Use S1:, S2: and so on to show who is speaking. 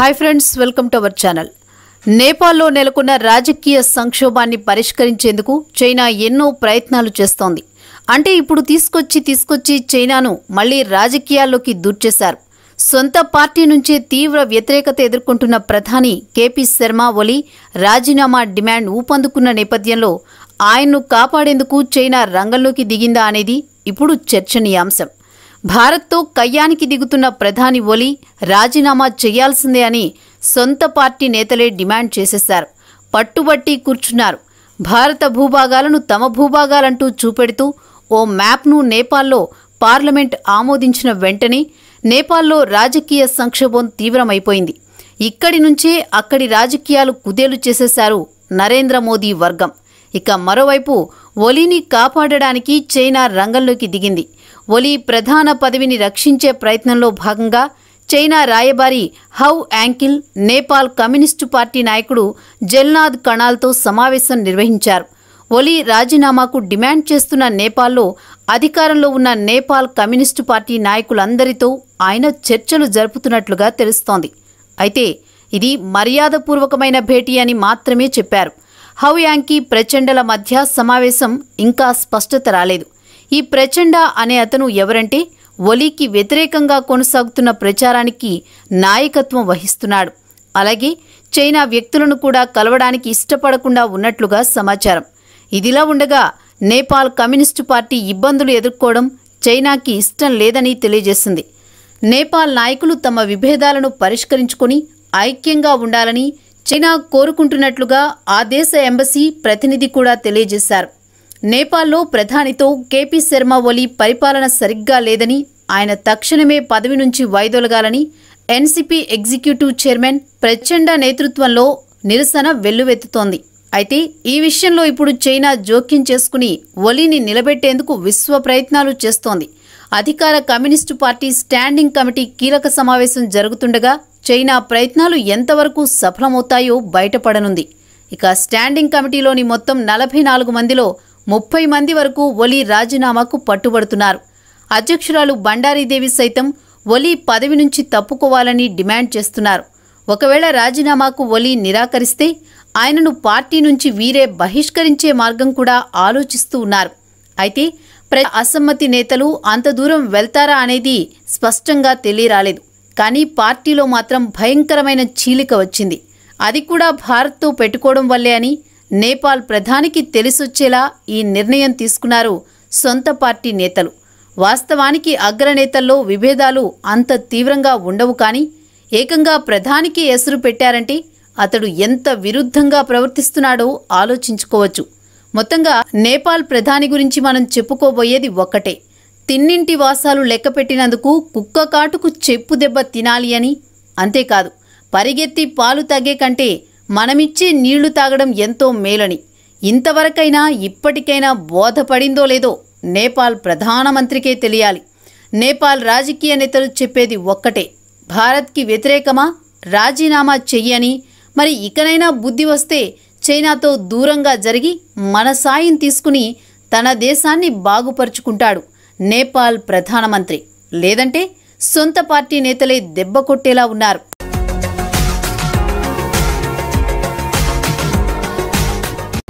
S1: hi friends welcome to our channel నేపాల్లో నెలకొన్న రాజకీయ సంక్షోభాన్ని పరిష్కరించేందుకు చైనా ఎన్నో ప్రయత్నాలు చేస్తోంది అంటే ఇప్పుడు తీసుకొచ్చి తీసుకొచ్చి చైనాను మళ్లీ రాజకీయాల్లోకి దూర్చేశారు సొంత పార్టీ నుంచే తీవ్ర వ్యతిరేకత ఎదుర్కొంటున్న ప్రధాని కేపీ శర్మ ఒలి రాజీనామా డిమాండ్ ఊపందుకున్న నేపథ్యంలో ఆయన్ను కాపాడేందుకు చైనా రంగంలోకి దిగిందా అనేది ఇప్పుడు చర్చనీయాంశం భారత్తో కయ్యానికి దిగుతున్న ప్రధాని ఒలి రాజీనామా చేయాల్సిందే అని సొంత పార్టీ నేతలే డిమాండ్ చేసేశారు పట్టుబట్టి కూర్చున్నారు భారత భూభాగాలను తమ భూభాగాలంటూ చూపెడుతూ ఓ మ్యాప్ను నేపాల్లో పార్లమెంట్ ఆమోదించిన వెంటనే నేపాల్లో రాజకీయ సంక్షోభం తీవ్రమైపోయింది ఇక్కడి నుంచే అక్కడి రాజకీయాలు కుదేలు చేసేశారు నరేంద్ర మోదీ వర్గం ఇక మరోవైపు ఒలిని కాపాడడానికి చైనా రంగంలోకి దిగింది ఒలీ ప్రధాన పదవిని రక్షించే ప్రయత్నంలో భాగంగా చైనా రాయబారి Hou Yanqi Nepal communist party నాయకుడు జల్నాథ్ కణాల్తో సమావేశం నిర్వహించారు ఒలీ రాజీనామాకు డిమాండ్ చేస్తున్న నేపాల్లో అధికారంలో ఉన్న నేపాల్ కమ్యూనిస్టు పార్టీ నాయకులందరితో ఆయన చర్చలు జరుపుతున్నట్లుగా తెలుస్తోంది అయితే ఇది మర్యాదపూర్వకమైన భేటీ అని మాత్రమే చెప్పారు హౌ యాంకీ ప్రచండల మధ్య సమావేశం ఇంకా స్పష్టత రాలేదు ఈ ప్రచండ అనే అతను ఎవరంటే ఒలీకి వ్యతిరేకంగా కొనసాగుతున్న ప్రచారానికి నాయకత్వం వహిస్తున్నాడు అలాగే చైనా వ్యక్తులను కూడా కలవడానికి ఇష్టపడకుండా ఉన్నట్లుగా సమాచారం ఇదిలా ఉండగా నేపాల్ కమ్యూనిస్టు పార్టీ ఇబ్బందులు ఎదుర్కోవడం చైనాకి ఇష్టం లేదని తెలియజేసింది నేపాల్ నాయకులు తమ విభేదాలను పరిష్కరించుకుని ఐక్యంగా ఉండాలని చైనా కోరుకుంటున్నట్లుగా ఆ దేశ ఎంబసీ ప్రతినిధి కూడా తెలియజేశారు నేపాల్లో ప్రధానితో కేపీ శర్మ ఒలి పరిపాలన సరిగ్గా లేదని ఆయన తక్షణమే పదవి నుంచి వైదొలగాలని ఎన్సీపీ ఎగ్జిక్యూటివ్ చైర్మన్ ప్రచండ నేతృత్వంలో నిరసన వెల్లువెత్తుతోంది అయితే ఈ విషయంలో ఇప్పుడు చైనా జోక్యం చేసుకుని ఒలిని నిలబెట్టేందుకు విశ్వ ప్రయత్నాలు చేస్తోంది అధికార కమ్యూనిస్టు పార్టీ స్టాండింగ్ కమిటీ కీలక సమావేశం జరుగుతుండగా చైనా ప్రయత్నాలు ఎంతవరకు సఫలమవుతాయో బయటపడనుంది ఇక స్టాండింగ్ కమిటీలోని మొత్తం నలభై నాలుగు మందిలో ముప్పై మంది వరకు ఒలి రాజీనామాకు పట్టుబడుతున్నారు అధ్యక్షురాలు బండారీదేవి సైతం ఒలి పదవి నుంచి తప్పుకోవాలని డిమాండ్ చేస్తున్నారు ఒకవేళ రాజీనామాకు ఒలి నిరాకరిస్తే ఆయనను పార్టీ నుంచి వీరే బహిష్కరించే మార్గం కూడా ఆలోచిస్తూ ఉన్నారు అయితే ప్ర అసమ్మతి నేతలు అంత దూరం వెళ్తారా అనేది స్పష్టంగా తెలియరాలేదు కానీ పార్టీలో మాత్రం భయంకరమైన చీలిక వచ్చింది అది కూడా భారత్తో పెట్టుకోవడం వల్లే అని నేపాల్ ప్రధానికి తెలిసొచ్చేలా ఈ నిర్ణయం తీసుకున్నారు సొంత పార్టీ నేతలు వాస్తవానికి అగ్రనేతల్లో విభేదాలు అంత తీవ్రంగా ఉండవు కానీ ఏకంగా ప్రధానికి ఎసురు పెట్టారంటే అతడు ఎంత విరుద్ధంగా ప్రవర్తిస్తున్నాడో ఆలోచించుకోవచ్చు మొత్తంగా నేపాల్ ప్రధాని గురించి మనం చెప్పుకోబోయేది ఒక్కటే తిన్నింటి వాసాలు లెక్కపెట్టినందుకు కుక్క కాటుకు చెప్పు దెబ్బ తినాలి అని అంతేకాదు పరిగెత్తి పాలు తగ్గే కంటే మనమిచ్చే నీళ్లు తాగడం ఎంతో మేలని ఇంతవరకైనా ఇప్పటికైనా బోధపడిందో లేదో నేపాల్ ప్రధానమంత్రికే తెలియాలి నేపాల్ రాజకీయ నేతలు చెప్పేది ఒక్కటే భారత్కి వ్యతిరేకమా రాజీనామా చెయ్యని మరి ఇకనైనా బుద్ధి వస్తే చైనాతో దూరంగా జరిగి మన సాయం తీసుకుని తన దేశాన్ని బాగుపరుచుకుంటాడు నేపాల్ ప్రధానమంత్రి లేదంటే సొంత పార్టీ నేతలే దెబ్బ కొట్టేలా ఉన్నారు